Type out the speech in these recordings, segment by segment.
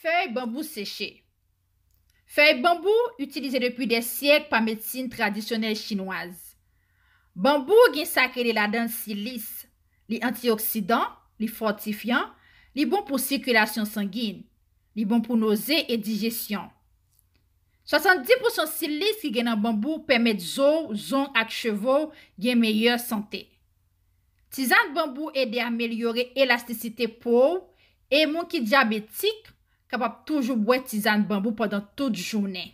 Feye bambou seche Feye bambou utilize depi de syek pa medsine tradisyonel chinoise. Bambou gen sakre li la den silis, li antioksidan, li fortifyan, li bon pou sirkulasyon sangin, li bon pou noze e dijesyon. 70% silis ki gen an bambou pemet zo, zon ak chevo gen meyye santé. Tizan bambou e de amelyore elastisite pouw e moun ki diabetik. kapap toujou bwe tizan bambou podan tout jounen.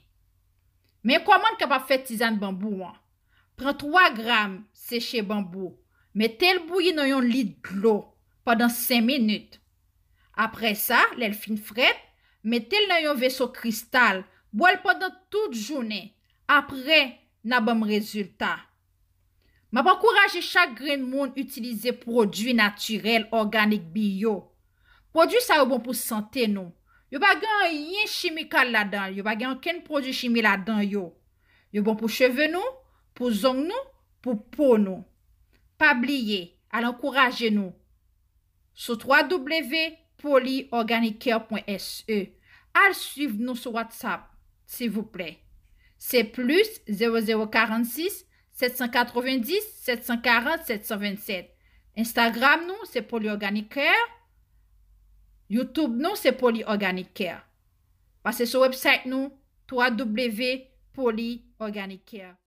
Men kwa man kapap fe tizan bambou an? Pren 3 gram seche bambou, metel bou yon lit glo podan 5 minute. Apre sa, lel fin fred, metel yon veso kristal, bwe l podan tout jounen. Apre, nan bom rezultat. Ma pa kouraje chak gren moun utilize prodwi naturel, organik, biyo. Prodwi sa ou bon pou sante nou. Yo bagan yin chimikal la dan, yo bagan ken projou chimil la dan yo. Yo bon pou cheve nou, pou zong nou, pou pou nou. Pa bliye, al ankouraje nou. Sou www.polyorganiker.se Al suiv nou sou WhatsApp, si vous plè. Se plus 0046 790 740 727 Instagram nou se polyorganiker.se Youtube nou se Poli Organic Care. Pase sou website nou, www.poliorganiccare.com